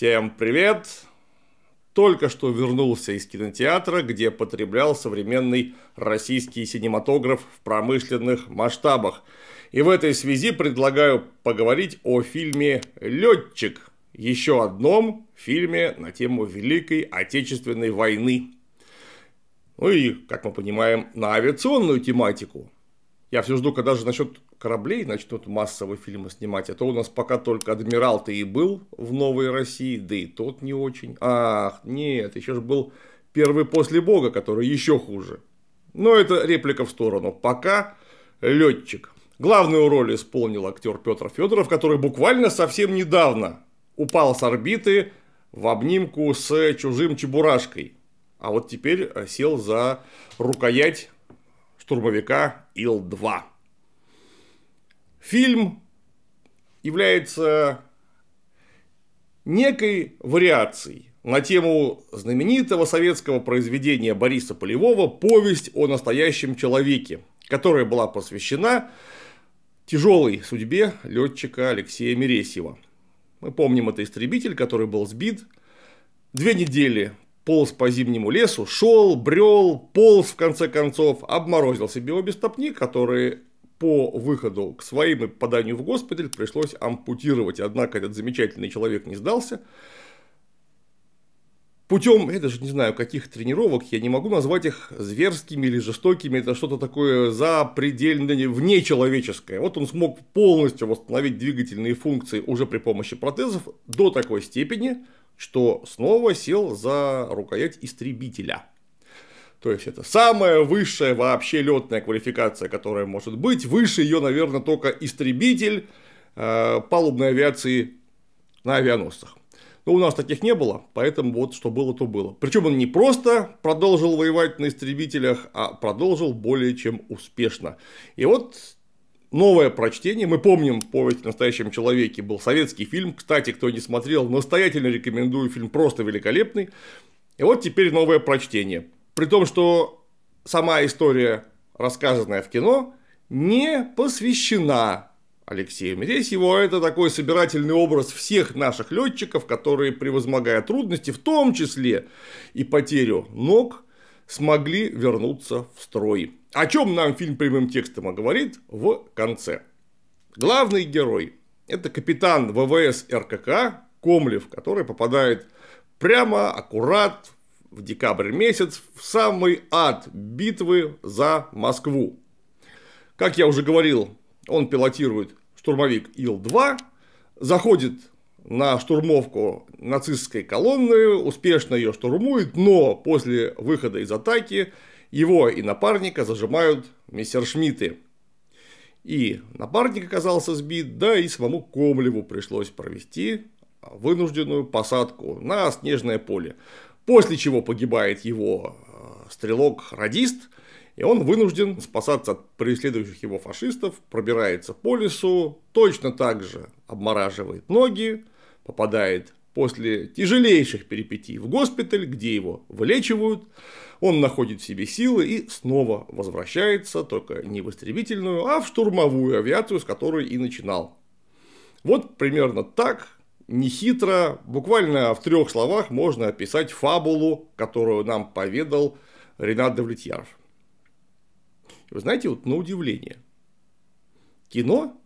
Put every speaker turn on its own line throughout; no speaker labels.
Всем привет! Только что вернулся из кинотеатра, где потреблял современный российский синематограф в промышленных масштабах. И в этой связи предлагаю поговорить о фильме «Летчик», еще одном фильме на тему Великой Отечественной войны. Ну и, как мы понимаем, на авиационную тематику. Я все жду, когда же начнет кораблей начнут массовые фильмы снимать. А то у нас пока только «Адмирал»-то и был в «Новой России», да и тот не очень. Ах, нет, еще же был «Первый после Бога», который еще хуже. Но это реплика в сторону. Пока летчик. Главную роль исполнил актер Петр Федоров, который буквально совсем недавно упал с орбиты в обнимку с чужим чебурашкой. А вот теперь сел за рукоять штурмовика Ил-2 фильм является некой вариацией на тему знаменитого советского произведения Бориса Полевого «Повесть о настоящем человеке», которая была посвящена тяжелой судьбе летчика Алексея Мересьева. Мы помним, это истребитель, который был сбит. Две недели полз по зимнему лесу, шел, брел, полз в конце концов, обморозил себе обе стопни, которые по выходу к своим и попаданию в госпиталь пришлось ампутировать, однако этот замечательный человек не сдался. Путем, я даже не знаю, каких тренировок, я не могу назвать их зверскими или жестокими, это что-то такое запредельно внечеловеческое. Вот он смог полностью восстановить двигательные функции уже при помощи протезов до такой степени, что снова сел за рукоять истребителя. То есть это самая высшая вообще летная квалификация, которая может быть. Выше ее, наверное, только истребитель э, палубной авиации на авианосцах. Но у нас таких не было, поэтому вот что было, то было. Причем он не просто продолжил воевать на истребителях, а продолжил более чем успешно. И вот новое прочтение. Мы помним повесть о настоящем человеке. Был советский фильм. Кстати, кто не смотрел, настоятельно рекомендую. Фильм просто великолепный. И вот теперь новое прочтение. При том, что сама история, рассказанная в кино, не посвящена Алексею Мересьеву, а это такой собирательный образ всех наших летчиков, которые, превозмогая трудности, в том числе и потерю ног, смогли вернуться в строй. О чем нам фильм прямым текстом говорит в конце. Главный герой – это капитан ВВС РКК Комлев, который попадает прямо, аккурат в декабрь месяц в самый ад битвы за Москву. Как я уже говорил, он пилотирует штурмовик Ил-2, заходит на штурмовку нацистской колонны, успешно ее штурмует, но после выхода из атаки его и напарника зажимают мессершмитты. И напарник оказался сбит, да и самому Комлеву пришлось провести вынужденную посадку на снежное поле после чего погибает его э, стрелок-радист, и он вынужден спасаться от преследующих его фашистов, пробирается по лесу, точно так же обмораживает ноги, попадает после тяжелейших перипетий в госпиталь, где его вылечивают, он находит в себе силы и снова возвращается, только не в истребительную, а в штурмовую авиацию, с которой и начинал. Вот примерно так нехитро, буквально в трех словах можно описать фабулу, которую нам поведал Ренат Давлетьяров. Вы знаете, вот на удивление, кино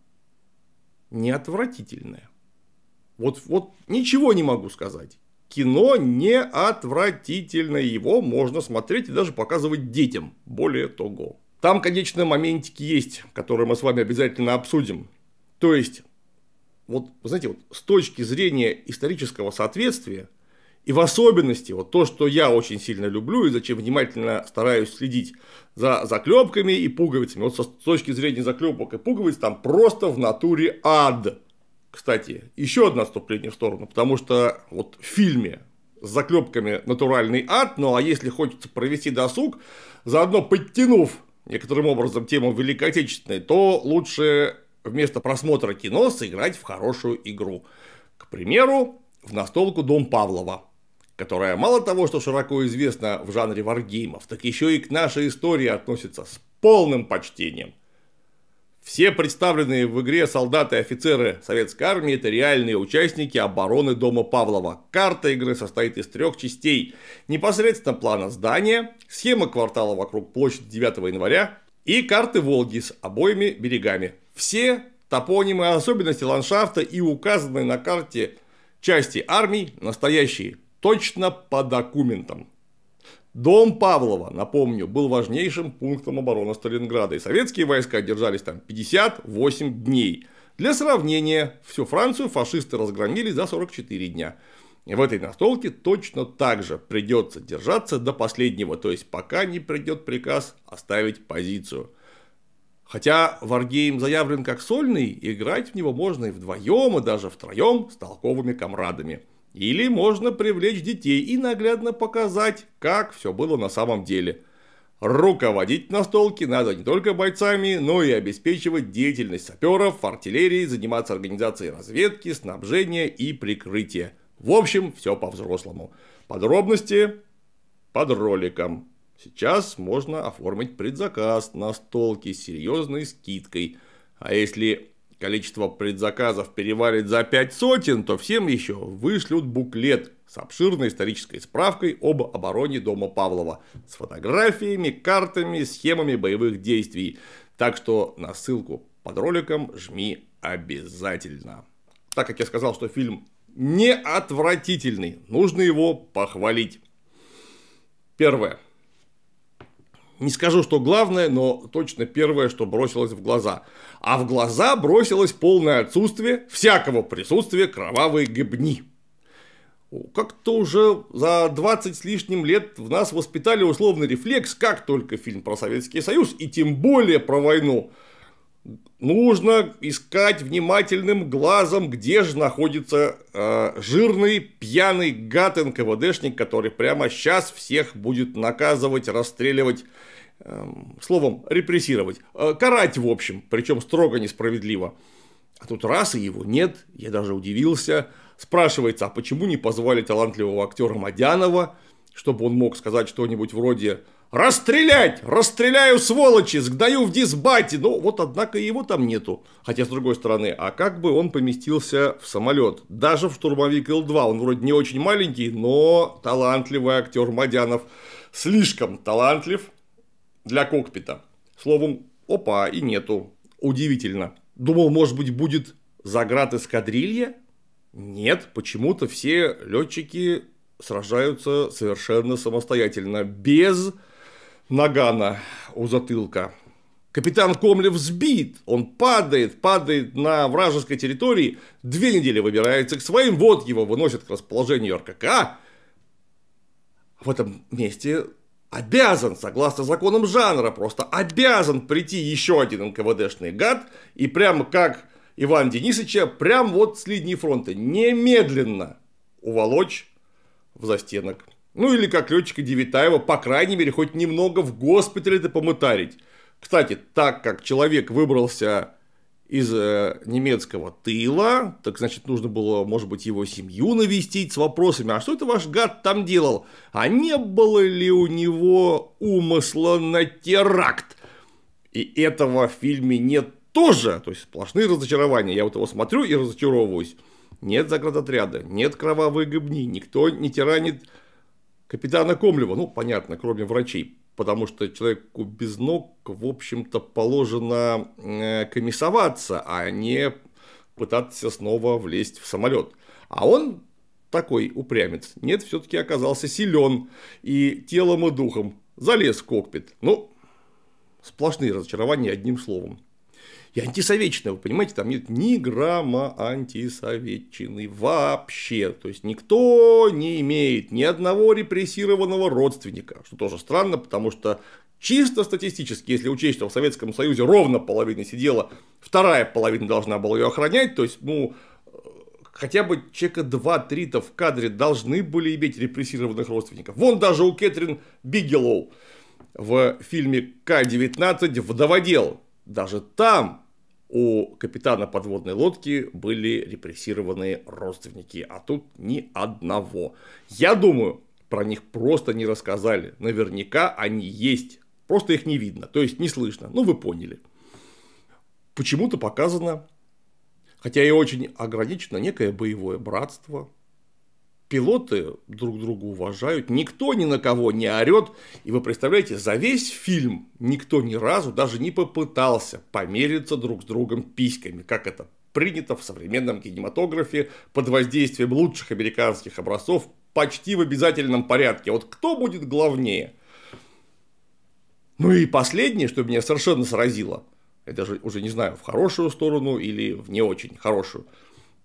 не отвратительное. Вот, вот ничего не могу сказать. Кино не отвратительное, его можно смотреть и даже показывать детям, более того. Там, конечно, моментики есть, которые мы с вами обязательно обсудим. То есть, вот, вы знаете, вот с точки зрения исторического соответствия, и в особенности, вот то, что я очень сильно люблю и зачем внимательно стараюсь следить за заклепками и пуговицами. Вот с точки зрения заклепок и пуговиц там просто в натуре ад. Кстати, еще одно отступление в сторону, потому что вот в фильме с заклепками натуральный ад, ну а если хочется провести досуг, заодно подтянув некоторым образом тему Великой Отечественной, то лучше вместо просмотра кино сыграть в хорошую игру. К примеру, в настолку «Дом Павлова», которая мало того, что широко известна в жанре варгеймов, так еще и к нашей истории относится с полным почтением. Все представленные в игре солдаты и офицеры советской армии – это реальные участники обороны дома Павлова. Карта игры состоит из трех частей. Непосредственно плана здания, схема квартала вокруг площади 9 января и карты Волги с обоими берегами – все топонимы, особенности ландшафта и указанные на карте части армий настоящие, точно по документам. Дом Павлова, напомню, был важнейшим пунктом обороны Сталинграда, и советские войска держались там 58 дней. Для сравнения, всю Францию фашисты разгромили за 44 дня. И В этой настолке точно так же придется держаться до последнего, то есть пока не придет приказ оставить позицию. Хотя Wargame заявлен как сольный, играть в него можно и вдвоем, и даже втроем с толковыми комрадами. Или можно привлечь детей и наглядно показать, как все было на самом деле. Руководить настолки надо не только бойцами, но и обеспечивать деятельность саперов, артиллерии, заниматься организацией разведки, снабжения и прикрытия. В общем, все по-взрослому. Подробности под роликом. Сейчас можно оформить предзаказ на столке с серьезной скидкой. А если количество предзаказов перевалит за пять сотен, то всем еще вышлют буклет с обширной исторической справкой об обороне дома Павлова, с фотографиями, картами, схемами боевых действий. Так что на ссылку под роликом жми обязательно. Так как я сказал, что фильм не отвратительный, нужно его похвалить. Первое не скажу, что главное, но точно первое, что бросилось в глаза. А в глаза бросилось полное отсутствие всякого присутствия кровавой гибни. Как-то уже за 20 с лишним лет в нас воспитали условный рефлекс, как только фильм про Советский Союз, и тем более про войну – Нужно искать внимательным глазом, где же находится э, жирный, пьяный гад НКВДшник, который прямо сейчас всех будет наказывать, расстреливать, э, словом, репрессировать, э, карать в общем, причем строго несправедливо. А тут раз и его нет, я даже удивился. Спрашивается, а почему не позвали талантливого актера Мадянова, чтобы он мог сказать что-нибудь вроде Расстрелять! Расстреляю, сволочи! Сгдаю в дисбате! Ну вот, однако, его там нету. Хотя, с другой стороны, а как бы он поместился в самолет? Даже в штурмовик л 2 Он вроде не очень маленький, но талантливый актер Мадянов. Слишком талантлив для кокпита. Словом, опа, и нету. Удивительно. Думал, может быть, будет заград эскадрилья? Нет, почему-то все летчики сражаются совершенно самостоятельно, без Нагана у затылка. Капитан Комлев сбит, он падает, падает на вражеской территории, две недели выбирается к своим, вот его выносят к расположению РКК. В этом месте обязан, согласно законам жанра, просто обязан прийти еще один НКВДшный гад и прямо как Иван Денисовича, прямо вот с линии фронта, немедленно уволочь в застенок. Ну или как летчика Девитаева, по крайней мере, хоть немного в госпитале-то помытарить. Кстати, так как человек выбрался из э, немецкого тыла, так значит нужно было, может быть, его семью навестить с вопросами, а что это ваш гад там делал? А не было ли у него умысла на теракт? И этого в фильме нет тоже, то есть сплошные разочарования. Я вот его смотрю и разочаровываюсь. Нет заградотряда, нет кровавой гыбни, никто не тиранит Капитана Комлева, ну, понятно, кроме врачей, потому что человеку без ног, в общем-то, положено э, комиссоваться, а не пытаться снова влезть в самолет. А он такой упрямец. Нет, все-таки оказался силен и телом и духом. Залез в кокпит. Ну, сплошные разочарования одним словом. И антисоветчина, вы понимаете, там нет ни грамма антисоветчины вообще. То есть никто не имеет ни одного репрессированного родственника, что тоже странно, потому что Чисто статистически, если учесть, что в Советском Союзе ровно половина сидела, вторая половина должна была ее охранять, то есть, ну, хотя бы человека 2-3-то в кадре должны были иметь репрессированных родственников. Вон даже у Кэтрин Бигелоу в фильме К-19 «Вдоводел». Даже там у капитана подводной лодки были репрессированные родственники, а тут ни одного. Я думаю, про них просто не рассказали. Наверняка они есть, просто их не видно, то есть не слышно. Ну, вы поняли. Почему-то показано, хотя и очень ограничено, некое боевое братство – пилоты друг друга уважают, никто ни на кого не орет. И вы представляете, за весь фильм никто ни разу даже не попытался помериться друг с другом письками, как это принято в современном кинематографе под воздействием лучших американских образцов почти в обязательном порядке. Вот кто будет главнее? Ну и последнее, что меня совершенно сразило, я даже уже не знаю, в хорошую сторону или в не очень хорошую,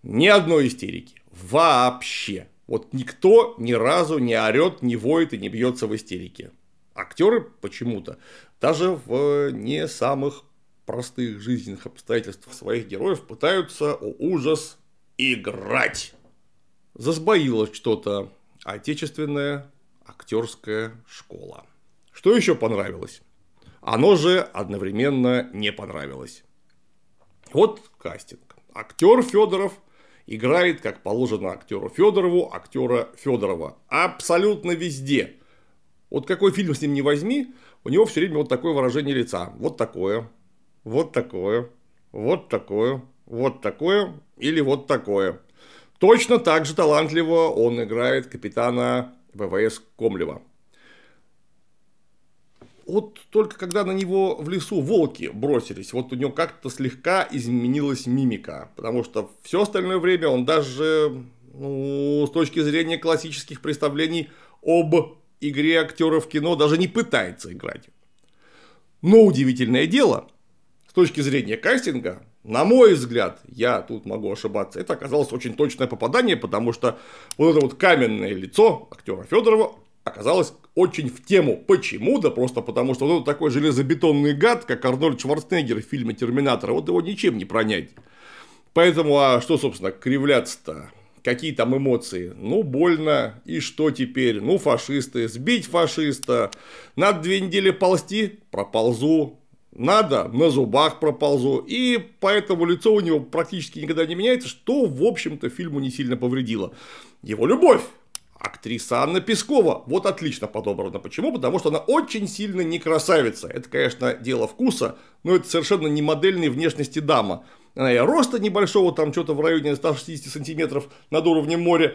ни одной истерики. Вообще. Вот никто ни разу не орет, не воет и не бьется в истерике. Актеры почему-то, даже в э, не самых простых жизненных обстоятельствах своих героев, пытаются, о ужас, играть. Засбоилось что-то. Отечественная актерская школа. Что еще понравилось? Оно же одновременно не понравилось. Вот кастинг. Актер Федоров – играет, как положено актеру Федорову, актера Федорова. Абсолютно везде. Вот какой фильм с ним не возьми, у него все время вот такое выражение лица. Вот такое, вот такое, вот такое, вот такое или вот такое. Точно так же талантливо он играет капитана ВВС Комлева вот только когда на него в лесу волки бросились, вот у него как-то слегка изменилась мимика, потому что все остальное время он даже ну, с точки зрения классических представлений об игре актера в кино даже не пытается играть. Но удивительное дело, с точки зрения кастинга, на мой взгляд, я тут могу ошибаться, это оказалось очень точное попадание, потому что вот это вот каменное лицо актера Федорова оказалось очень в тему. Почему? Да просто потому, что он такой железобетонный гад, как Арнольд Шварценеггер в фильме «Терминатор», вот его ничем не пронять. Поэтому, а что, собственно, кривляться-то? Какие там эмоции? Ну, больно, и что теперь? Ну, фашисты, сбить фашиста, надо две недели ползти, проползу, надо, на зубах проползу, и поэтому лицо у него практически никогда не меняется, что, в общем-то, фильму не сильно повредило. Его любовь Актриса Анна Пескова. Вот отлично подобрана. Почему? Потому что она очень сильно не красавица. Это, конечно, дело вкуса, но это совершенно не модельной внешности дама. Она и роста небольшого, там что-то в районе 160 сантиметров над уровнем моря.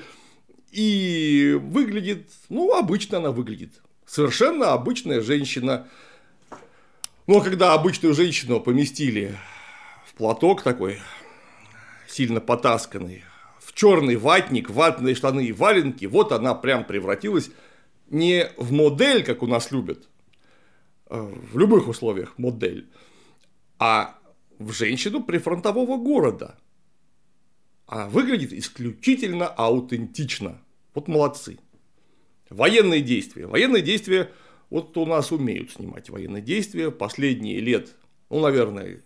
И выглядит, ну, обычно она выглядит. Совершенно обычная женщина. Но ну, а когда обычную женщину поместили в платок такой, сильно потасканный, черный ватник, ватные штаны и валенки, вот она прям превратилась не в модель, как у нас любят, а, в любых условиях модель, а в женщину прифронтового города. А выглядит исключительно аутентично. Вот молодцы. Военные действия. Военные действия, вот у нас умеют снимать военные действия. Последние лет, ну, наверное,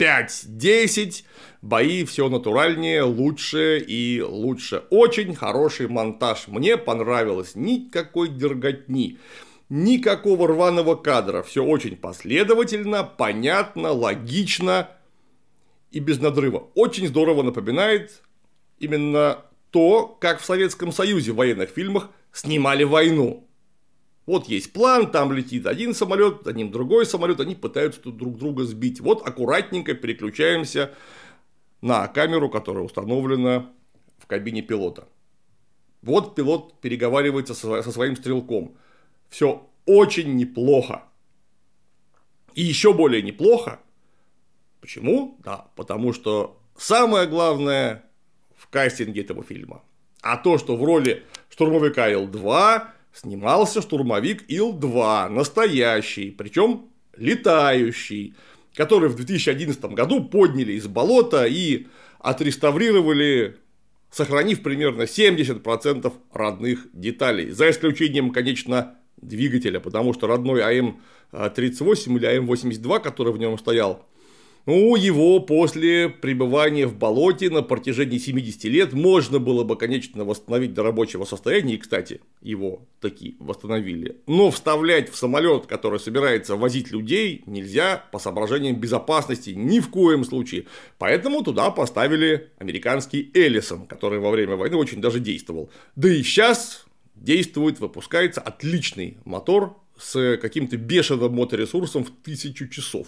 5-10. Бои все натуральнее, лучше и лучше. Очень хороший монтаж. Мне понравилось. Никакой дерготни. Никакого рваного кадра. Все очень последовательно, понятно, логично и без надрыва. Очень здорово напоминает именно то, как в Советском Союзе в военных фильмах снимали войну. Вот есть план, там летит один самолет, за ним другой самолет, они пытаются тут друг друга сбить. Вот аккуратненько переключаемся на камеру, которая установлена в кабине пилота. Вот пилот переговаривается со, своим стрелком. Все очень неплохо. И еще более неплохо. Почему? Да, потому что самое главное в кастинге этого фильма. А то, что в роли штурмовика Л-2 снимался штурмовик Ил-2, настоящий, причем летающий, который в 2011 году подняли из болота и отреставрировали, сохранив примерно 70% родных деталей, за исключением, конечно, двигателя, потому что родной АМ-38 или АМ-82, который в нем стоял, ну, его после пребывания в болоте на протяжении 70 лет можно было бы, конечно, восстановить до рабочего состояния, и, кстати, его таки восстановили. Но вставлять в самолет, который собирается возить людей, нельзя по соображениям безопасности ни в коем случае. Поэтому туда поставили американский Эллисон, который во время войны очень даже действовал. Да и сейчас действует, выпускается отличный мотор с каким-то бешеным моторесурсом в тысячу часов.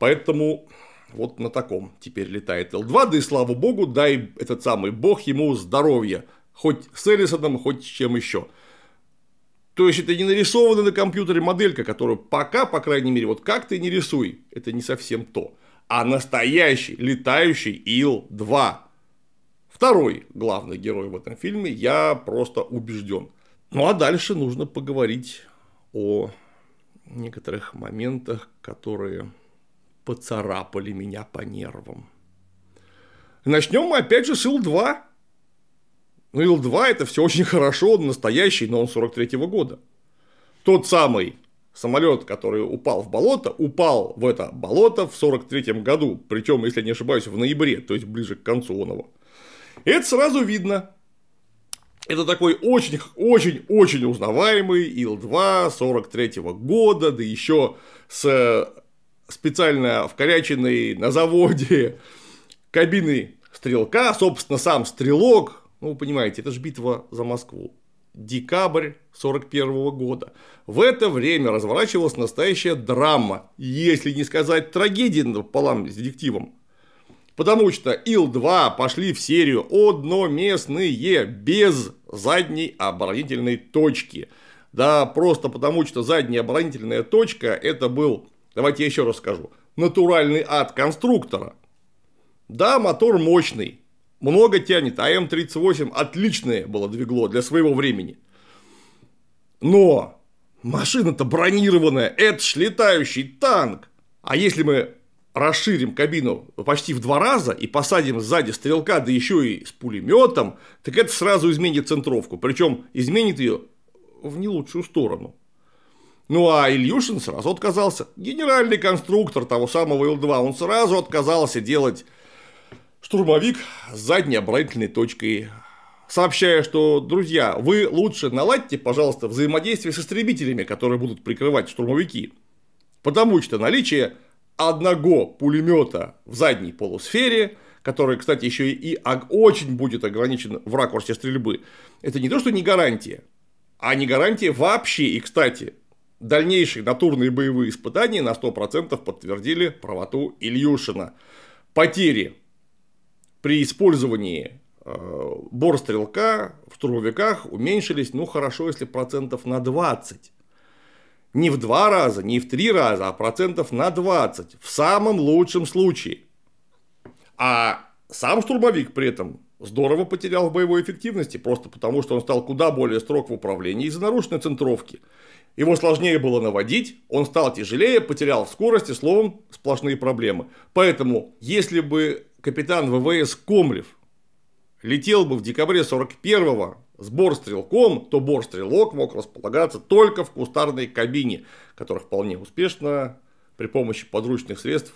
Поэтому вот на таком теперь летает Л2, да и слава богу, дай этот самый бог ему здоровье, хоть с Эллисоном, хоть с чем еще. То есть это не нарисованная на компьютере моделька, которую пока, по крайней мере, вот как ты не рисуй, это не совсем то. А настоящий летающий Ил-2. Второй главный герой в этом фильме, я просто убежден. Ну а дальше нужно поговорить о некоторых моментах, которые поцарапали меня по нервам. Начнем мы опять же с Ил-2. Ну, Ил-2 это все очень хорошо, он настоящий, но он 43 -го года. Тот самый самолет, который упал в болото, упал в это болото в 43 году, причем, если не ошибаюсь, в ноябре, то есть ближе к концу оного. И это сразу видно. Это такой очень-очень-очень узнаваемый Ил-2 43 -го года, да еще с э, специально вкоряченный на заводе кабины стрелка, собственно, сам стрелок, ну, вы понимаете, это же битва за Москву, декабрь 1941 года. В это время разворачивалась настоящая драма, если не сказать трагедия пополам с детективом. Потому что Ил-2 пошли в серию одноместные, без задней оборонительной точки. Да, просто потому что задняя оборонительная точка – это был Давайте я еще раз скажу. Натуральный ад конструктора. Да, мотор мощный, много тянет, АМ М38 отличное было двигло для своего времени. Но машина-то бронированная, это ж летающий танк. А если мы расширим кабину почти в два раза и посадим сзади стрелка, да еще и с пулеметом, так это сразу изменит центровку. Причем изменит ее в не лучшую сторону. Ну а Ильюшин сразу отказался. Генеральный конструктор того самого Ил-2, он сразу отказался делать штурмовик с задней оборонительной точкой сообщая, что, друзья, вы лучше наладьте, пожалуйста, взаимодействие с истребителями, которые будут прикрывать штурмовики. Потому что наличие одного пулемета в задней полусфере, который, кстати, еще и очень будет ограничен в ракурсе стрельбы, это не то, что не гарантия, а не гарантия вообще. И, кстати, Дальнейшие натурные боевые испытания на 100% подтвердили правоту Ильюшина. Потери при использовании э, бор стрелка в штурмовиках уменьшились, ну хорошо, если процентов на 20. Не в два раза, не в три раза, а процентов на 20. В самом лучшем случае. А сам штурмовик при этом здорово потерял в боевой эффективности, просто потому что он стал куда более строг в управлении из-за нарушенной центровки. Его сложнее было наводить, он стал тяжелее, потерял в скорости, словом, сплошные проблемы. Поэтому, если бы капитан ВВС Комлев летел бы в декабре 41-го с борстрелком, то борстрелок мог располагаться только в кустарной кабине, которых вполне успешно при помощи подручных средств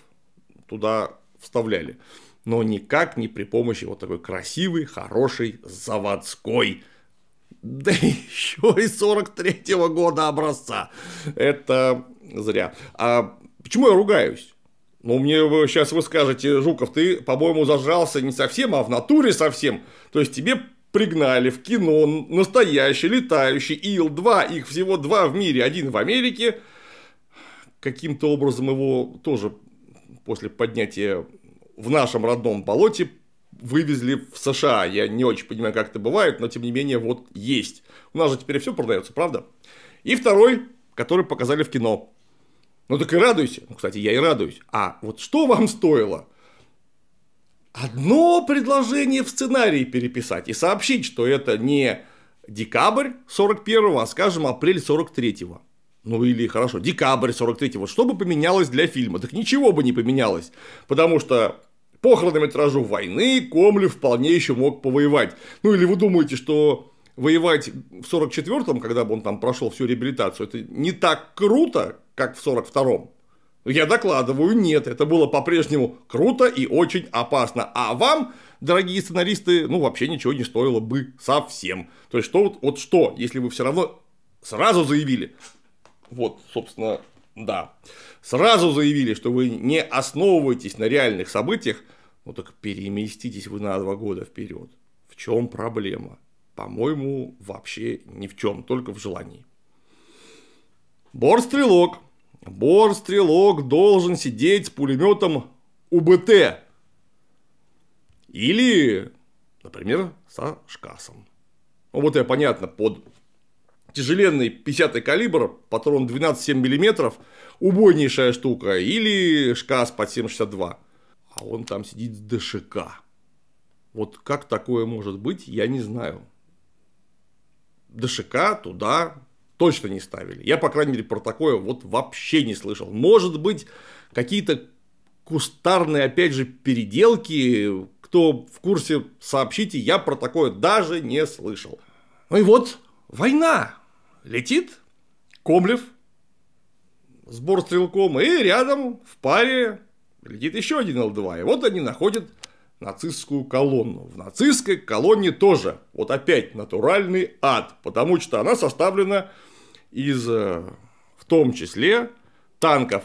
туда вставляли. Но никак не при помощи вот такой красивой, хорошей, заводской да еще и 43-го года образца. Это зря. А почему я ругаюсь? Ну, мне вы сейчас вы скажете, Жуков, ты, по-моему, зажрался не совсем, а в натуре совсем. То есть тебе пригнали в кино настоящий летающий Ил-2, их всего два в мире, один в Америке. Каким-то образом его тоже после поднятия в нашем родном болоте вывезли в США. Я не очень понимаю, как это бывает, но тем не менее вот есть. У нас же теперь все продается, правда? И второй, который показали в кино. Ну так и радуйся. Ну, кстати, я и радуюсь. А вот что вам стоило? Одно предложение в сценарии переписать и сообщить, что это не декабрь 41-го, а скажем апрель 43-го. Ну или хорошо, декабрь 43-го. Что бы поменялось для фильма? Так ничего бы не поменялось. Потому что похоронами тиражу войны Комлев вполне еще мог повоевать. Ну или вы думаете, что воевать в 44-м, когда бы он там прошел всю реабилитацию, это не так круто, как в 42-м? Я докладываю, нет, это было по-прежнему круто и очень опасно. А вам, дорогие сценаристы, ну вообще ничего не стоило бы совсем. То есть, что вот, вот что, если вы все равно сразу заявили, вот, собственно, да, сразу заявили, что вы не основываетесь на реальных событиях – ну так переместитесь вы на два года вперед. В чем проблема? По-моему, вообще ни в чем, только в желании. Бор-стрелок. Бор-стрелок должен сидеть с пулеметом УБТ. Или, например, со шкасом. Ну вот я понятно, под тяжеленный 50 калибр, патрон 12,7 мм, убойнейшая штука, или шкас под 7,62 а он там сидит с ДШК. Вот как такое может быть, я не знаю. ДШК туда точно не ставили. Я, по крайней мере, про такое вот вообще не слышал. Может быть, какие-то кустарные, опять же, переделки. Кто в курсе, сообщите, я про такое даже не слышал. Ну и вот война. Летит Комлев сбор стрелком и рядом в паре летит еще один Л2, и вот они находят нацистскую колонну. В нацистской колонне тоже, вот опять, натуральный ад, потому что она составлена из, э, в том числе, танков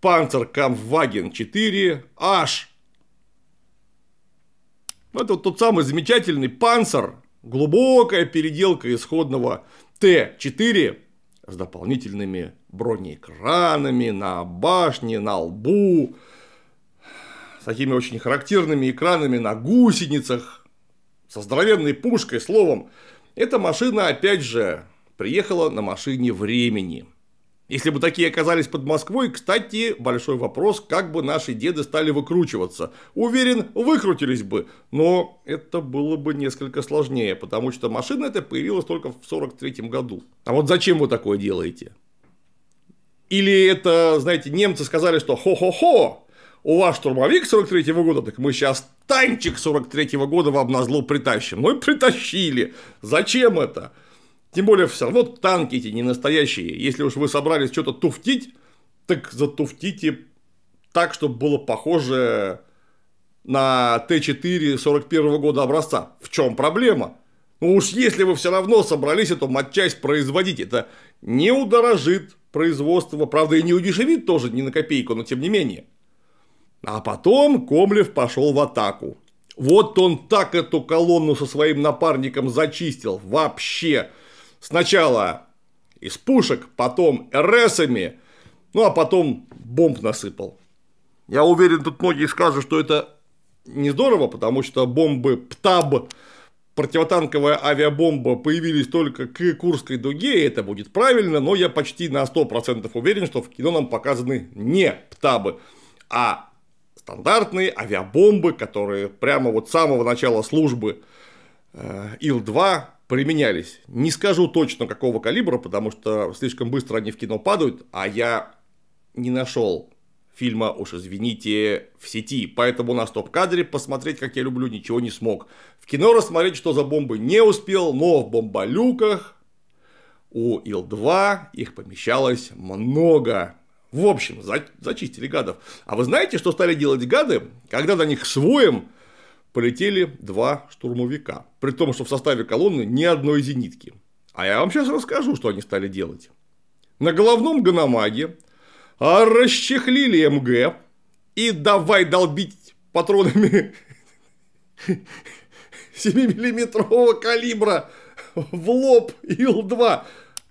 Панцеркамфваген 4 H. Ну, это вот тот самый замечательный панцер, глубокая переделка исходного Т-4 с дополнительными бронеэкранами на башне, на лбу, с такими очень характерными экранами на гусеницах, со здоровенной пушкой, словом. Эта машина, опять же, приехала на машине времени – если бы такие оказались под Москвой, кстати, большой вопрос, как бы наши деды стали выкручиваться. Уверен, выкрутились бы, но это было бы несколько сложнее, потому что машина эта появилась только в 43 году. А вот зачем вы такое делаете? Или это, знаете, немцы сказали, что хо-хо-хо, у вас штурмовик 43 -го года, так мы сейчас танчик 43 -го года вам на зло притащим. Ну и притащили. Зачем это? Тем более, все равно танки эти не настоящие. Если уж вы собрались что-то туфтить, так затуфтите так, чтобы было похоже на Т-4 41 года образца. В чем проблема? Ну уж если вы все равно собрались эту матчасть производить, это не удорожит производство, правда и не удешевит тоже ни на копейку, но тем не менее. А потом Комлев пошел в атаку. Вот он так эту колонну со своим напарником зачистил. Вообще. Сначала из пушек, потом РСами, ну а потом бомб насыпал. Я уверен, тут многие скажут, что это не здорово, потому что бомбы ПТАБ, противотанковая авиабомба, появились только к Курской дуге, и это будет правильно, но я почти на 100% уверен, что в кино нам показаны не ПТАБы, а стандартные авиабомбы, которые прямо вот с самого начала службы э, Ил-2 применялись. Не скажу точно какого калибра, потому что слишком быстро они в кино падают, а я не нашел фильма, уж извините, в сети. Поэтому на стоп-кадре посмотреть, как я люблю, ничего не смог. В кино рассмотреть, что за бомбы, не успел, но в бомболюках у Ил-2 их помещалось много. В общем, за, зачистили гадов. А вы знаете, что стали делать гады, когда до них своем полетели два штурмовика. При том, что в составе колонны ни одной зенитки. А я вам сейчас расскажу, что они стали делать. На головном гономаге расчехлили МГ и давай долбить патронами 7-миллиметрового калибра в лоб Ил-2.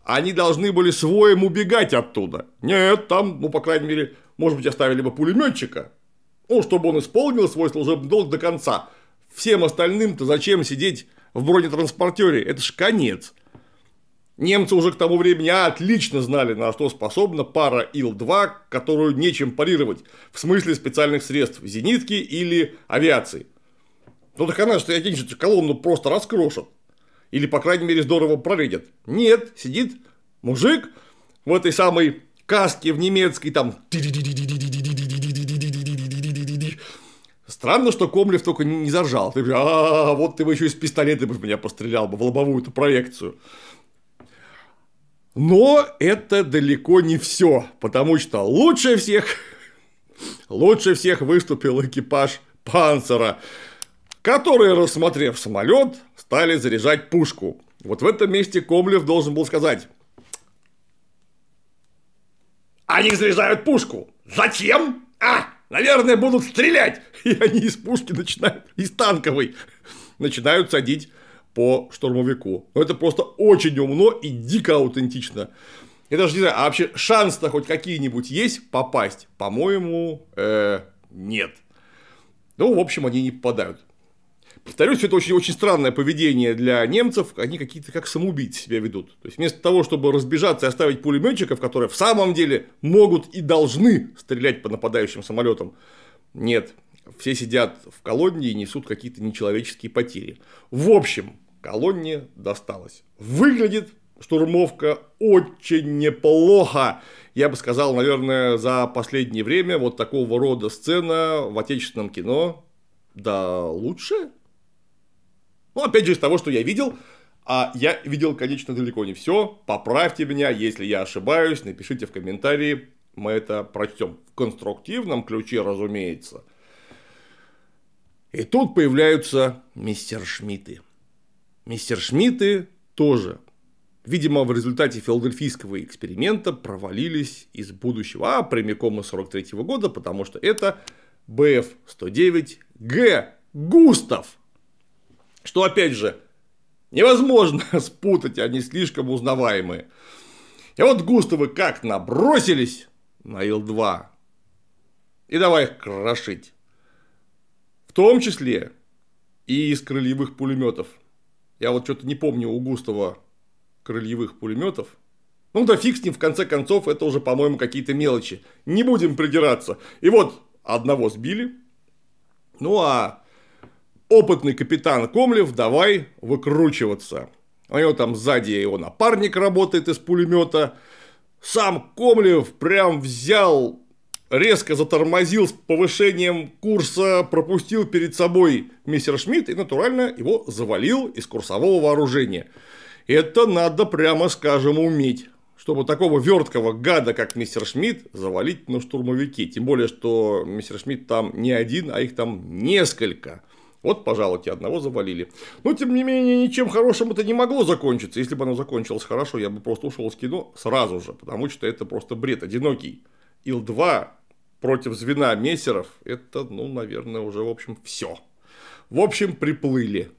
Они должны были своим убегать оттуда. Нет, там, ну, по крайней мере, может быть, оставили бы пулеметчика, ну, чтобы он исполнил свой служебный долг до конца. Всем остальным-то зачем сидеть в бронетранспортере? Это ж конец. Немцы уже к тому времени отлично знали, на что способна пара Ил-2, которую нечем парировать в смысле специальных средств зенитки или авиации. Ну так она что оденет колонну просто раскрошит. Или, по крайней мере, здорово проредят. Нет, сидит мужик в этой самой каске в немецкой, там Странно, что Комлев только не зажал. Ты а, вот ты бы еще из пистолета бы в меня пострелял бы в лобовую эту проекцию. Но это далеко не все, потому что лучше всех, лучше всех выступил экипаж Панцера, которые, рассмотрев самолет, стали заряжать пушку. Вот в этом месте Комлев должен был сказать. Они заряжают пушку. Зачем? А! Наверное, будут стрелять. И они из пушки начинают, из танковой, начинают садить по штурмовику. Но это просто очень умно и дико аутентично. Я даже не знаю, а вообще шанс-то хоть какие-нибудь есть попасть? По-моему, э, нет. Ну, в общем, они не попадают. Повторюсь, это очень, очень странное поведение для немцев. Они какие-то как самоубийцы себя ведут. То есть вместо того, чтобы разбежаться и оставить пулеметчиков, которые в самом деле могут и должны стрелять по нападающим самолетам, нет, все сидят в колонне и несут какие-то нечеловеческие потери. В общем, колонне досталось. Выглядит штурмовка очень неплохо. Я бы сказал, наверное, за последнее время вот такого рода сцена в отечественном кино, да лучше, ну, опять же, из того, что я видел, а я видел, конечно, далеко не все. Поправьте меня, если я ошибаюсь, напишите в комментарии, мы это прочтем в конструктивном ключе, разумеется. И тут появляются мистер Шмидты. Мистер Шмидты тоже, видимо, в результате филадельфийского эксперимента провалились из будущего, а прямиком из 43 года, потому что это БФ-109Г Густав что, опять же, невозможно спутать, они слишком узнаваемые. И вот Густавы как набросились на Ил-2 и давай их крошить. В том числе и из крыльевых пулеметов. Я вот что-то не помню у Густава крыльевых пулеметов. Ну да фиг с ним, в конце концов, это уже, по-моему, какие-то мелочи. Не будем придираться. И вот одного сбили. Ну а опытный капитан Комлев, давай выкручиваться. А у него там сзади его напарник работает из пулемета. Сам Комлев прям взял, резко затормозил с повышением курса, пропустил перед собой мистер Шмидт и натурально его завалил из курсового вооружения. Это надо, прямо скажем, уметь чтобы такого верткого гада, как мистер Шмидт, завалить на штурмовики. Тем более, что мистер Шмидт там не один, а их там несколько. Вот, пожалуйте, одного завалили. Но, тем не менее, ничем хорошим это не могло закончиться. Если бы оно закончилось хорошо, я бы просто ушел из кино сразу же, потому что это просто бред одинокий. Ил-2 против звена мессеров, это, ну, наверное, уже, в общем, все. В общем, приплыли.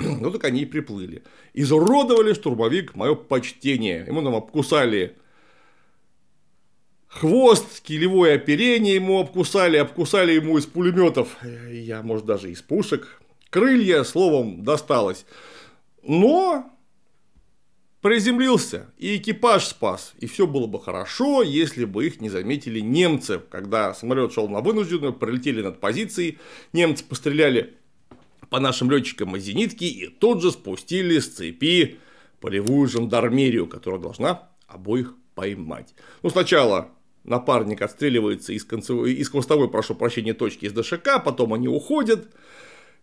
Ну, так они и приплыли. Изуродовали штурмовик, мое почтение. Ему нам обкусали хвост, килевое оперение ему обкусали, обкусали ему из пулеметов, я, может, даже из пушек, крылья, словом, досталось. Но приземлился, и экипаж спас, и все было бы хорошо, если бы их не заметили немцы. Когда самолет шел на вынужденную, пролетели над позицией, немцы постреляли по нашим летчикам из зенитки и тут же спустили с цепи полевую жандармерию, которая должна обоих поймать. Ну, сначала напарник отстреливается из, концевой, из хвостовой, прошу прощения, точки из ДШК, потом они уходят,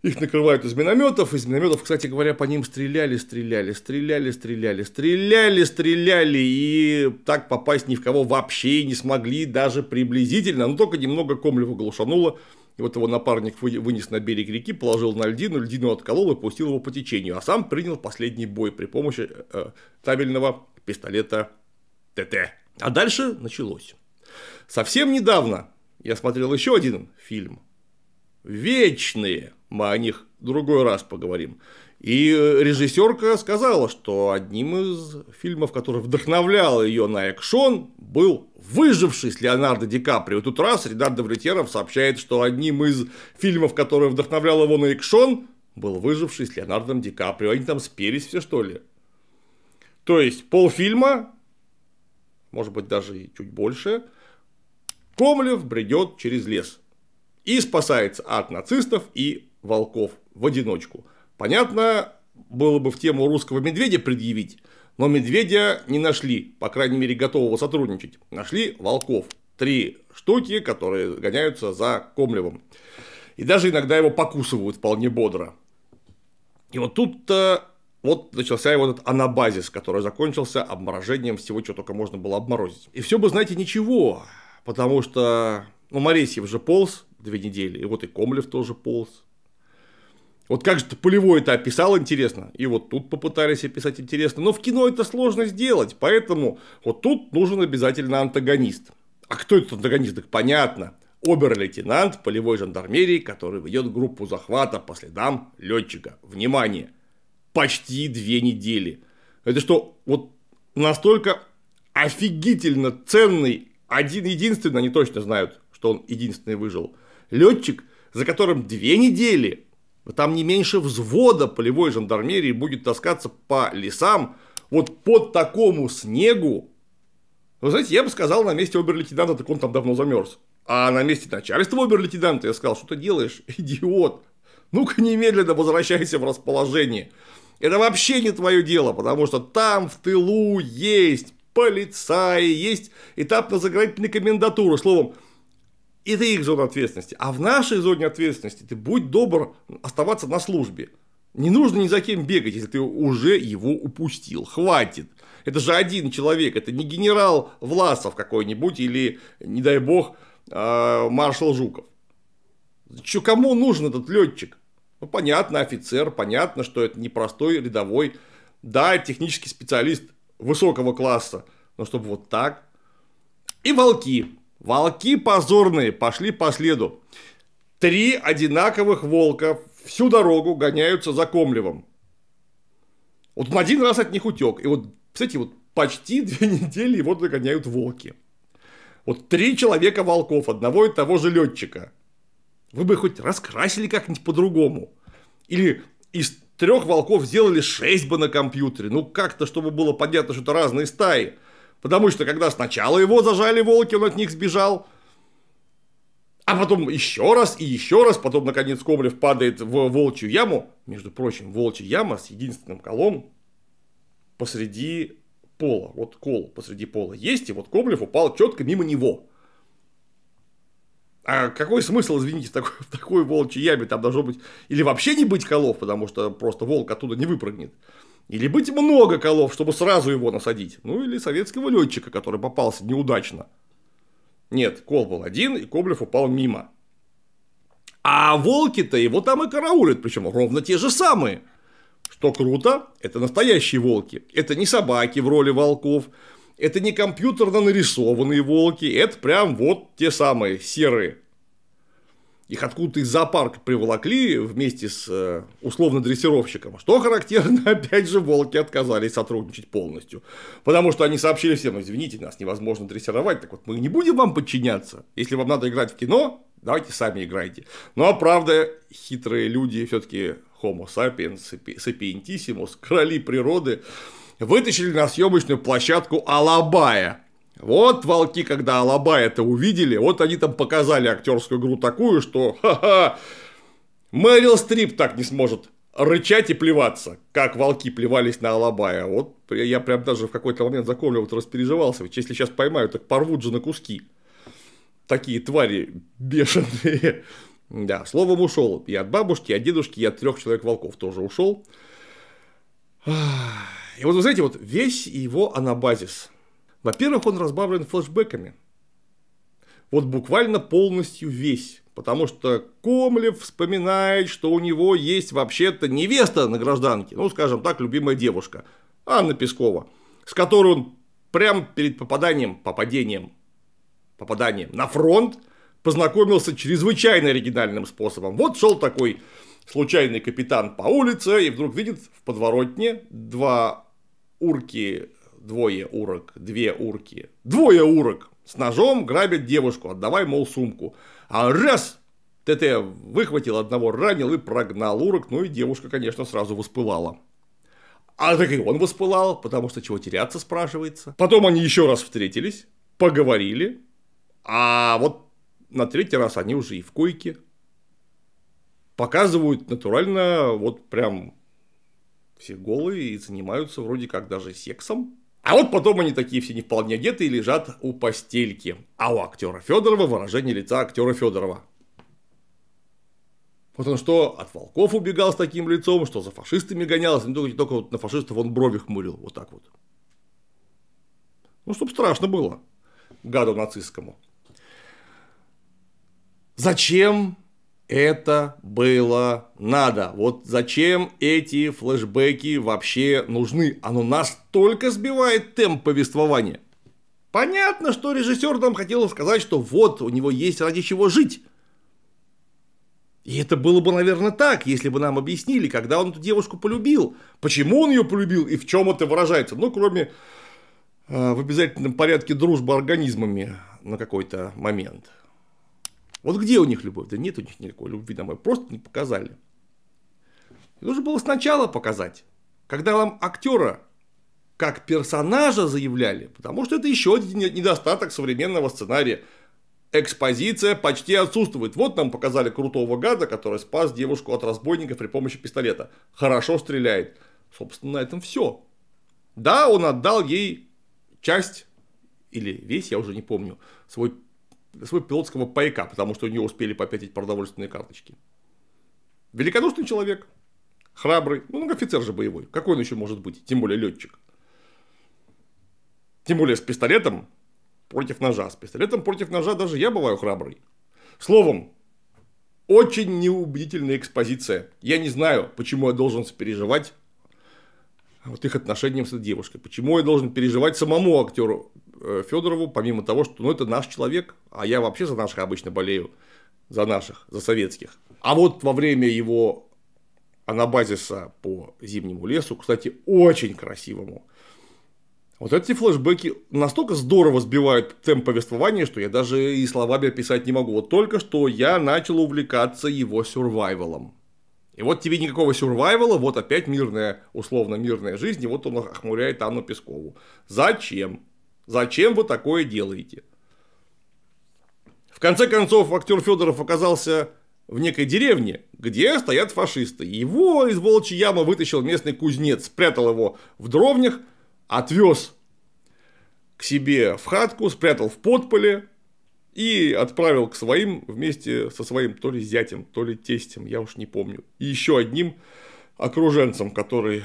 их накрывают из минометов, из минометов, кстати говоря, по ним стреляли, стреляли, стреляли, стреляли, стреляли, стреляли, и так попасть ни в кого вообще не смогли, даже приблизительно, но только немного Комлева глушануло, и вот его напарник вынес на берег реки, положил на льдину, льдину отколол и пустил его по течению, а сам принял последний бой при помощи э, табельного пистолета ТТ. А дальше началось. Совсем недавно я смотрел еще один фильм. Вечные. Мы о них другой раз поговорим. И э, режиссерка сказала, что одним из фильмов, который вдохновлял ее на экшон, был «Выживший» с Леонардо Ди Каприо. Тут раз Редар Довлетьяров сообщает, что одним из фильмов, который вдохновлял его на экшон, был «Выживший» с Леонардом Ди Каприо. Они там спелись все, что ли? То есть, полфильма может быть даже и чуть больше, Комлев бредет через лес и спасается от нацистов и волков в одиночку. Понятно, было бы в тему русского медведя предъявить, но медведя не нашли, по крайней мере готового сотрудничать. Нашли волков, три штуки, которые гоняются за Комлевым. И даже иногда его покусывают вполне бодро. И вот тут-то вот начался его этот анабазис, который закончился обморожением всего, что только можно было обморозить. И все бы, знаете, ничего, потому что, ну, Моресьев же полз две недели, и вот и Комлев тоже полз. Вот как же ты полевой это описал, интересно. И вот тут попытались описать интересно. Но в кино это сложно сделать, поэтому вот тут нужен обязательно антагонист. А кто этот антагонист? Так понятно. Обер-лейтенант полевой жандармерии, который ведет группу захвата по следам летчика. Внимание! почти две недели. Это что, вот настолько офигительно ценный, один единственный, они точно знают, что он единственный выжил, летчик, за которым две недели, там не меньше взвода полевой жандармерии будет таскаться по лесам, вот под такому снегу, вы знаете, я бы сказал на месте обер-лейтенанта, так он там давно замерз. А на месте начальства обер-лейтенанта я сказал, что ты делаешь, идиот, ну-ка немедленно возвращайся в расположение. Это вообще не твое дело, потому что там в тылу есть полицаи, есть этап этапно-заградительная комендатура, словом, это их зона ответственности. А в нашей зоне ответственности ты будь добр оставаться на службе. Не нужно ни за кем бегать, если ты уже его упустил. Хватит. Это же один человек, это не генерал Власов какой-нибудь или, не дай бог, а, маршал Жуков. Чё, кому нужен этот летчик? Ну, понятно, офицер, понятно, что это непростой рядовой. Да, технический специалист высокого класса, но чтобы вот так. И волки. Волки позорные пошли по следу. Три одинаковых волка всю дорогу гоняются за Комлевым. Вот он один раз от них утек. И вот, кстати, вот почти две недели его догоняют волки. Вот три человека волков, одного и того же летчика – вы бы хоть раскрасили как-нибудь по-другому. Или из трех волков сделали шесть бы на компьютере. Ну, как-то, чтобы было понятно, что это разные стаи. Потому что, когда сначала его зажали волки, он от них сбежал. А потом еще раз и еще раз, потом, наконец, Коблев падает в волчью яму. Между прочим, волчья яма с единственным колом посреди пола. Вот кол посреди пола есть, и вот Коблев упал четко мимо него. А какой смысл, извините, в такой, в такой волчьей яме там должно быть или вообще не быть колов, потому что просто волк оттуда не выпрыгнет. Или быть много колов, чтобы сразу его насадить. Ну, или советского летчика, который попался неудачно. Нет, кол был один, и Коблев упал мимо. А волки-то его там и караулят, причем ровно те же самые. Что круто, это настоящие волки. Это не собаки в роли волков, это не компьютерно нарисованные волки, это прям вот те самые серые. Их откуда-то из зоопарка приволокли вместе с э, условно-дрессировщиком. Что характерно, опять же, волки отказались сотрудничать полностью. Потому что они сообщили всем, извините, нас невозможно дрессировать, так вот мы не будем вам подчиняться. Если вам надо играть в кино, давайте сами играйте. Ну, а правда, хитрые люди все таки Homo sapiens, sapientissimus, короли природы, вытащили на съемочную площадку Алабая. Вот волки, когда Алабая это увидели, вот они там показали актерскую игру такую, что ха-ха, Мэрил Стрип так не сможет рычать и плеваться, как волки плевались на Алабая. Вот я прям даже в какой-то момент за вот распереживался, ведь если сейчас поймаю, так порвут же на куски. Такие твари бешеные. Да, словом ушел. И от бабушки, и от дедушки, и от трех человек волков тоже ушел. И вот вы знаете, вот весь его анабазис. Во-первых, он разбавлен флешбеками. Вот буквально полностью весь. Потому что Комлев вспоминает, что у него есть вообще-то невеста на гражданке. Ну, скажем так, любимая девушка. Анна Пескова. С которой он прямо перед попаданием, попадением, попаданием на фронт познакомился чрезвычайно оригинальным способом. Вот шел такой случайный капитан по улице и вдруг видит в подворотне два урки, двое урок, две урки, двое урок с ножом грабят девушку, отдавай, мол, сумку. А раз ТТ выхватил одного, ранил и прогнал урок, ну и девушка, конечно, сразу воспылала. А так и он воспылал, потому что чего теряться, спрашивается. Потом они еще раз встретились, поговорили, а вот на третий раз они уже и в койке. Показывают натурально, вот прям все голые и занимаются вроде как даже сексом. А вот потом они такие все не вполне одеты и лежат у постельки. А у актера Федорова выражение лица актера Федорова. Вот он что, от волков убегал с таким лицом, что за фашистами гонялся, не только, не только вот на фашистов он брови хмурил, вот так вот. Ну, чтоб страшно было, гаду нацистскому. Зачем это было надо. Вот зачем эти флешбеки вообще нужны? Оно настолько сбивает темп повествования. Понятно, что режиссер нам хотел сказать, что вот у него есть ради чего жить. И это было бы, наверное, так, если бы нам объяснили, когда он эту девушку полюбил, почему он ее полюбил и в чем это выражается. Ну, кроме э, в обязательном порядке дружбы организмами на какой-то момент. Вот где у них любовь? Да нет у них никакой любви домой, просто не показали. И нужно было сначала показать, когда вам актера как персонажа заявляли, потому что это еще один недостаток современного сценария. Экспозиция почти отсутствует. Вот нам показали крутого гада, который спас девушку от разбойника при помощи пистолета. Хорошо стреляет. Собственно, на этом все. Да, он отдал ей часть или весь, я уже не помню, свой своего пилотского пайка, потому что у него успели попятить продовольственные карточки. Великодушный человек, храбрый, ну, офицер же боевой, какой он еще может быть, тем более летчик. Тем более с пистолетом против ножа. С пистолетом против ножа даже я бываю храбрый. Словом, очень неубедительная экспозиция. Я не знаю, почему я должен переживать вот их отношениям с этой девушкой. Почему я должен переживать самому актеру Э, Федорову, помимо того, что ну, это наш человек, а я вообще за наших обычно болею, за наших, за советских. А вот во время его анабазиса по зимнему лесу, кстати, очень красивому, вот эти флешбеки настолько здорово сбивают темп повествования, что я даже и словами описать не могу. Вот только что я начал увлекаться его сюрвайвалом. И вот тебе никакого сюрвайвала, вот опять мирная, условно мирная жизнь, и вот он охмуряет Анну Пескову. Зачем? Зачем вы такое делаете? В конце концов, актер Федоров оказался в некой деревне, где стоят фашисты. Его из волчьей ямы вытащил местный кузнец, спрятал его в дровнях, отвез к себе в хатку, спрятал в подполе и отправил к своим вместе со своим то ли зятем, то ли тестем, я уж не помню, и еще одним окруженцем, который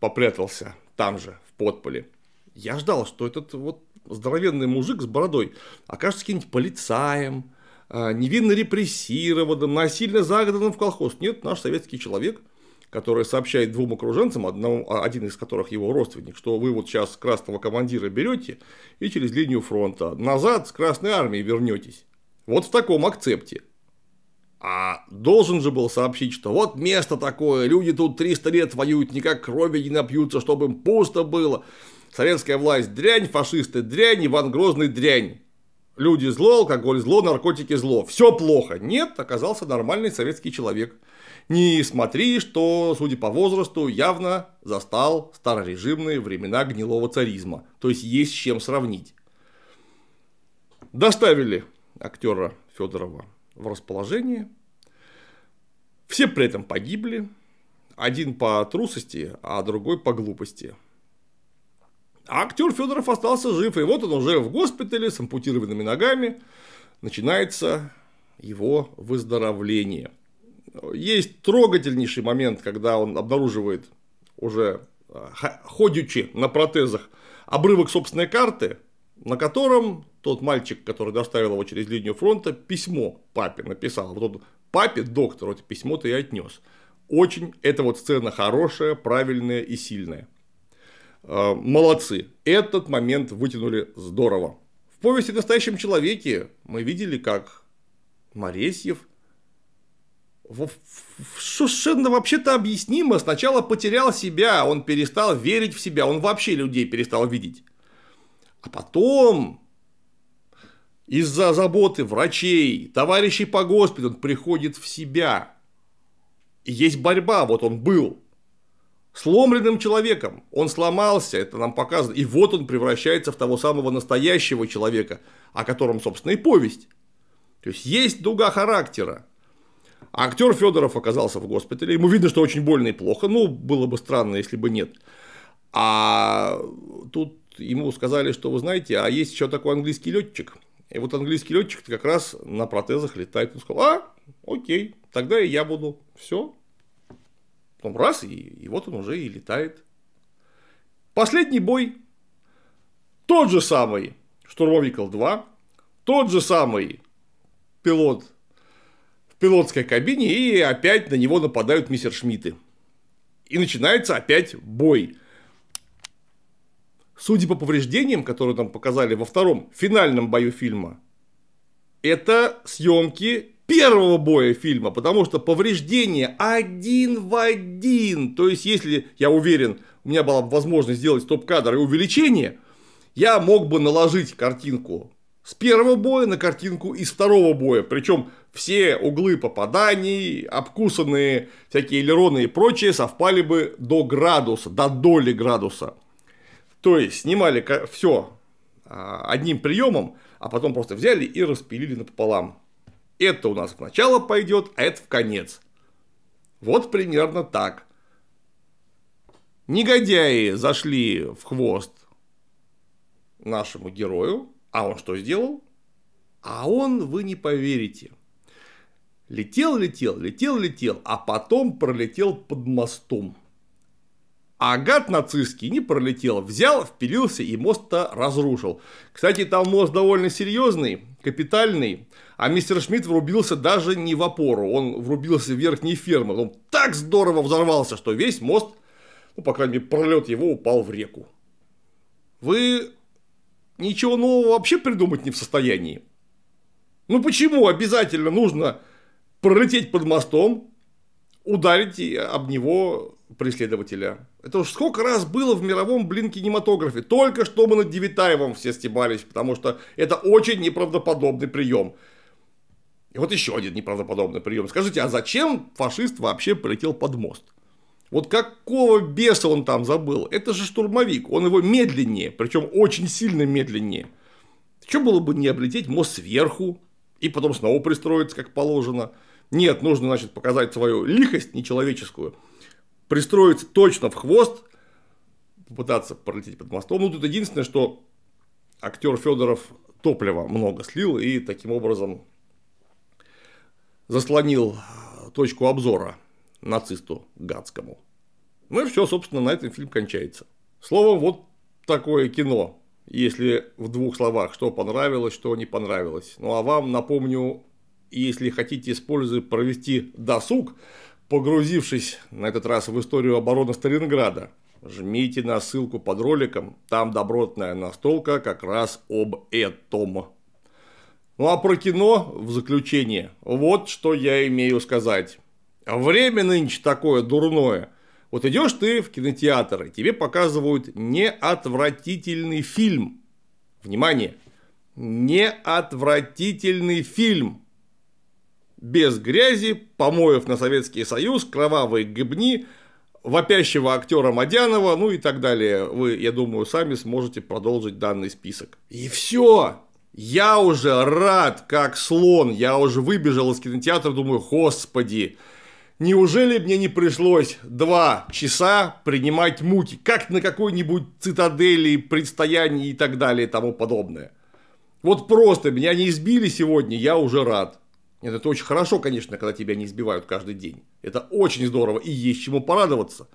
попрятался там же, в подполе. Я ждал, что этот вот здоровенный мужик с бородой окажется каким-нибудь полицаем, а, невинно репрессированным, насильно загнанным в колхоз. Нет, наш советский человек, который сообщает двум окруженцам, одному, а, один из которых его родственник, что вы вот сейчас красного командира берете и через линию фронта назад с Красной армией вернетесь. Вот в таком акцепте. А должен же был сообщить, что вот место такое, люди тут 300 лет воюют, никак крови не напьются, чтобы им пусто было. Советская власть дрянь, фашисты дрянь, Иван Грозный дрянь. Люди зло, алкоголь зло, наркотики зло. Все плохо. Нет, оказался нормальный советский человек. Не смотри, что, судя по возрасту, явно застал старорежимные времена гнилого царизма. То есть есть с чем сравнить. Доставили актера Федорова в расположение. Все при этом погибли. Один по трусости, а другой по глупости. А актер Федоров остался жив, и вот он уже в госпитале с ампутированными ногами. Начинается его выздоровление. Есть трогательнейший момент, когда он обнаруживает уже а, ходячи на протезах обрывок собственной карты, на котором тот мальчик, который доставил его через линию фронта, письмо папе написал. Вот он папе, доктор вот письмо-то и отнес. Очень эта вот сцена хорошая, правильная и сильная. А, молодцы. Этот момент вытянули здорово. В повести о настоящем человеке мы видели, как Моресьев совершенно вообще-то объяснимо сначала потерял себя, он перестал верить в себя, он вообще людей перестал видеть. А потом из-за заботы врачей, товарищей по госпиталю, он приходит в себя. И есть борьба, вот он был сломленным человеком. Он сломался, это нам показано. И вот он превращается в того самого настоящего человека, о котором, собственно, и повесть. То есть есть дуга характера. А актер Федоров оказался в госпитале. Ему видно, что очень больно и плохо. Ну, было бы странно, если бы нет. А тут ему сказали, что вы знаете, а есть еще такой английский летчик. И вот английский летчик как раз на протезах летает. Он сказал, а, окей, тогда и я буду. Все, Потом раз, и, и вот он уже и летает. Последний бой. Тот же самый штурмовик л 2, тот же самый пилот в пилотской кабине, и опять на него нападают мистер Шмидты. И начинается опять бой. Судя по повреждениям, которые нам показали во втором финальном бою фильма, это съемки первого боя фильма, потому что повреждение один в один. То есть, если, я уверен, у меня была возможность сделать стоп кадр и увеличение, я мог бы наложить картинку с первого боя на картинку из второго боя. Причем все углы попаданий, обкусанные всякие элероны и прочее совпали бы до градуса, до доли градуса. То есть снимали все а, одним приемом, а потом просто взяли и распилили напополам. Это у нас в начало пойдет, а это в конец. Вот примерно так. Негодяи зашли в хвост нашему герою. А он что сделал? А он, вы не поверите. Летел, летел, летел, летел, а потом пролетел под мостом. А гад нацистский не пролетел, взял, впилился и мост-то разрушил. Кстати, там мост довольно серьезный, капитальный, а мистер Шмидт врубился даже не в опору, он врубился в верхние фермы, он так здорово взорвался, что весь мост, ну, по крайней мере, пролет его упал в реку. Вы ничего нового вообще придумать не в состоянии. Ну почему обязательно нужно пролететь под мостом, ударить об него преследователя. Это уж сколько раз было в мировом, блин, кинематографе. Только что мы над Девитаевым все стебались, потому что это очень неправдоподобный прием. И вот еще один неправдоподобный прием. Скажите, а зачем фашист вообще полетел под мост? Вот какого беса он там забыл? Это же штурмовик, он его медленнее, причем очень сильно медленнее. Что было бы не облететь мост сверху и потом снова пристроиться, как положено? Нет, нужно, значит, показать свою лихость нечеловеческую – пристроиться точно в хвост, попытаться пролететь под мостом. Ну, тут единственное, что актер Федоров топлива много слил и таким образом заслонил а, точку обзора нацисту гадскому. Ну и все, собственно, на этом фильм кончается. Словом, вот такое кино. Если в двух словах, что понравилось, что не понравилось. Ну а вам напомню, если хотите использовать провести досуг, Погрузившись на этот раз в историю обороны Сталинграда, жмите на ссылку под роликом, там добротная настолка как раз об этом. Ну а про кино в заключение вот что я имею сказать. Время нынче такое дурное. Вот идешь ты в кинотеатр, и тебе показывают неотвратительный фильм. Внимание! Неотвратительный фильм – без грязи, помоев на Советский Союз, кровавые гибни, вопящего актера Мадянова, ну и так далее. Вы, я думаю, сами сможете продолжить данный список. И все! Я уже рад, как слон. Я уже выбежал из кинотеатра, думаю, господи, неужели мне не пришлось два часа принимать муки, как на какой-нибудь цитадели, предстоянии и так далее и тому подобное. Вот просто меня не избили сегодня, я уже рад. Нет, это очень хорошо, конечно, когда тебя не избивают каждый день. Это очень здорово и есть чему порадоваться.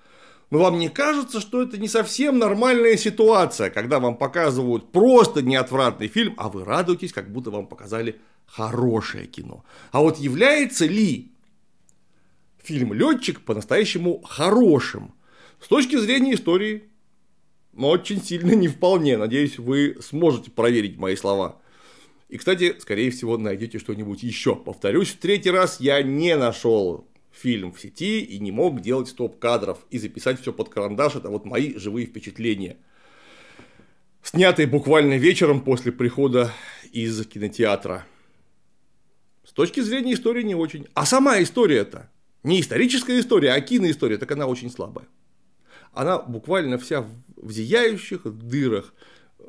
Но вам не кажется, что это не совсем нормальная ситуация, когда вам показывают просто неотвратный фильм, а вы радуетесь, как будто вам показали хорошее кино. А вот является ли фильм «Летчик» по-настоящему хорошим? С точки зрения истории, но ну, очень сильно не вполне. Надеюсь, вы сможете проверить мои слова. И, кстати, скорее всего, найдете что-нибудь еще. Повторюсь, в третий раз я не нашел фильм в сети и не мог делать стоп-кадров и записать все под карандаш. Это вот мои живые впечатления. Снятые буквально вечером после прихода из кинотеатра. С точки зрения истории не очень. А сама история-то не историческая история, а киноистория, так она очень слабая. Она буквально вся в зияющих дырах.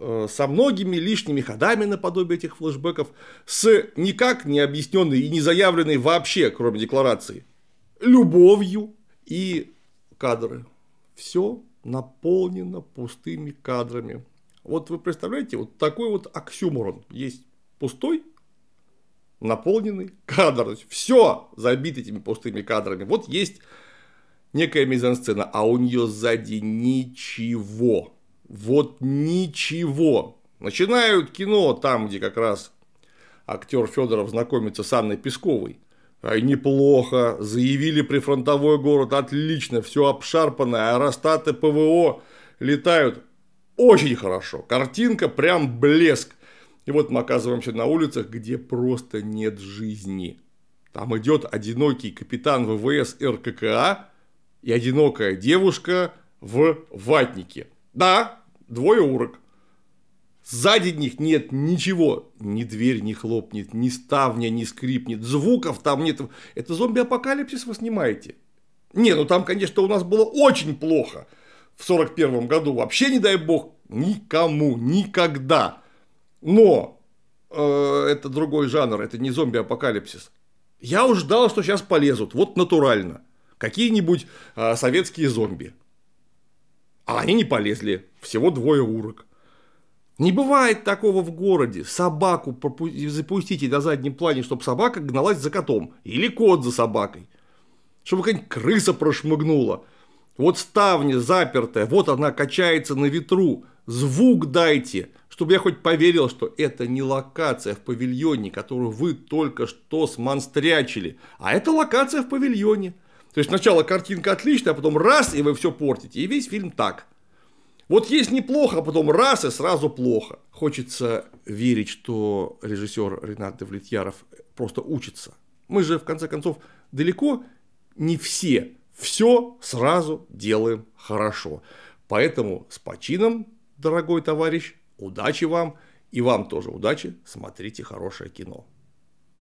Э, со многими лишними ходами наподобие этих флешбеков, с никак не объясненной и не заявленной вообще, кроме декларации, любовью и кадры. Все наполнено пустыми кадрами. Вот вы представляете, вот такой вот оксюморон. Есть пустой, наполненный кадр. То есть все забито этими пустыми кадрами. Вот есть некая мизансцена, а у нее сзади ничего вот ничего. Начинают кино там, где как раз актер Федоров знакомится с Анной Песковой. неплохо, заявили прифронтовой город, отлично, все обшарпанное, аэростаты ПВО летают очень хорошо, картинка прям блеск. И вот мы оказываемся на улицах, где просто нет жизни. Там идет одинокий капитан ВВС РККА и одинокая девушка в ватнике. Да, двое урок. Сзади них нет ничего. Ни дверь не хлопнет, ни ставня не скрипнет, звуков там нет. Это зомби-апокалипсис вы снимаете. Не, ну там, конечно, у нас было очень плохо в сорок первом году. Вообще, не дай бог, никому, никогда. Но э, это другой жанр, это не зомби-апокалипсис. Я уж ждал, что сейчас полезут, вот натурально. Какие-нибудь э, советские зомби. А они не полезли. Всего двое урок. Не бывает такого в городе. Собаку запустите на заднем плане, чтобы собака гналась за котом. Или кот за собакой. Чтобы какая-нибудь крыса прошмыгнула. Вот ставня запертая, вот она качается на ветру. Звук дайте, чтобы я хоть поверил, что это не локация в павильоне, которую вы только что смонстрячили, а это локация в павильоне. То есть сначала картинка отличная, а потом раз, и вы все портите. И весь фильм так. Вот есть неплохо, а потом раз, и сразу плохо. Хочется верить, что режиссер Ренат Девлетьяров просто учится. Мы же, в конце концов, далеко не все все сразу делаем хорошо. Поэтому с почином, дорогой товарищ, удачи вам и вам тоже удачи, смотрите хорошее кино.